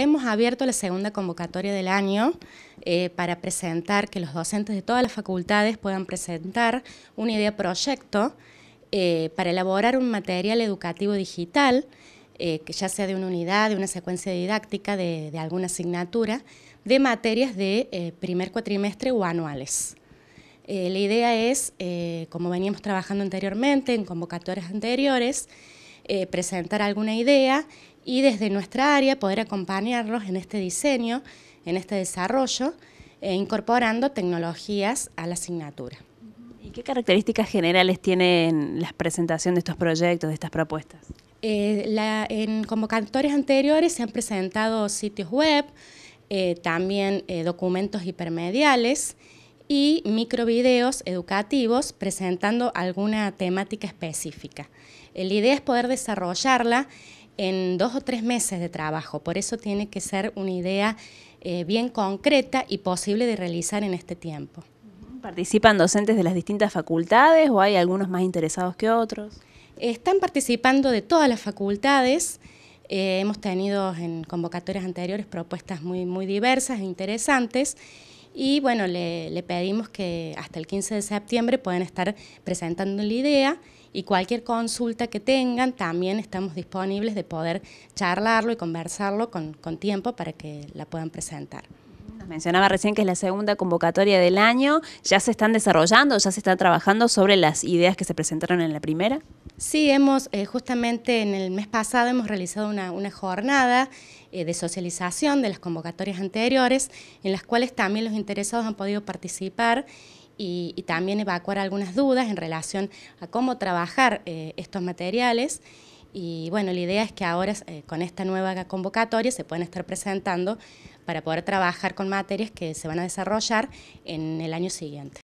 Hemos abierto la segunda convocatoria del año eh, para presentar que los docentes de todas las facultades puedan presentar una idea proyecto eh, para elaborar un material educativo digital, eh, que ya sea de una unidad, de una secuencia didáctica, de, de alguna asignatura, de materias de primer cuatrimestre o anuales. la idea es, como veníamos trabajando anteriormente, en convocatorias anteriores, presentar alguna idea y desde nuestra área poder acompañarlos en este diseño, en este desarrollo, eh, incorporando tecnologías a la asignatura. ¿Y qué características generales tienen la presentación de estos proyectos, de estas propuestas? Eh, la, en convocatorias anteriores se han presentado sitios web, eh, también documentos hipermediales y microvideos educativos presentando alguna temática específica. La idea es poder desarrollarla en dos o tres meses de trabajo. Por eso tiene que ser una idea eh, bien concreta y posible de realizar en este tiempo. ¿Participan docentes de las distintas facultades o hay algunos más interesados que otros? Están participando de todas las facultades. Eh, hemos tenido en convocatorias anteriores propuestas muy, muy diversas e interesantes. Y bueno, le, le pedimos que hasta el 15 de septiembre puedan estar presentando la idea y cualquier consulta que tengan, también estamos disponibles de poder charlarlo y conversarlo con, con tiempo para que la puedan presentar. Mencionaba recién que es la segunda convocatoria del año. ¿Ya se están desarrollando, ya se están trabajando sobre las ideas que se presentaron en la primera? Sí, hemos eh, justamente en el mes pasado hemos realizado una, una jornada eh, de socialización de las convocatorias anteriores, en las cuales también los interesados han podido participar y, también evacuar algunas dudas en relación a cómo trabajar eh, estos materiales. Y bueno, la idea es que ahora eh, con esta nueva convocatoria se pueden estar presentando para poder trabajar con materias que se van a desarrollar en el año siguiente.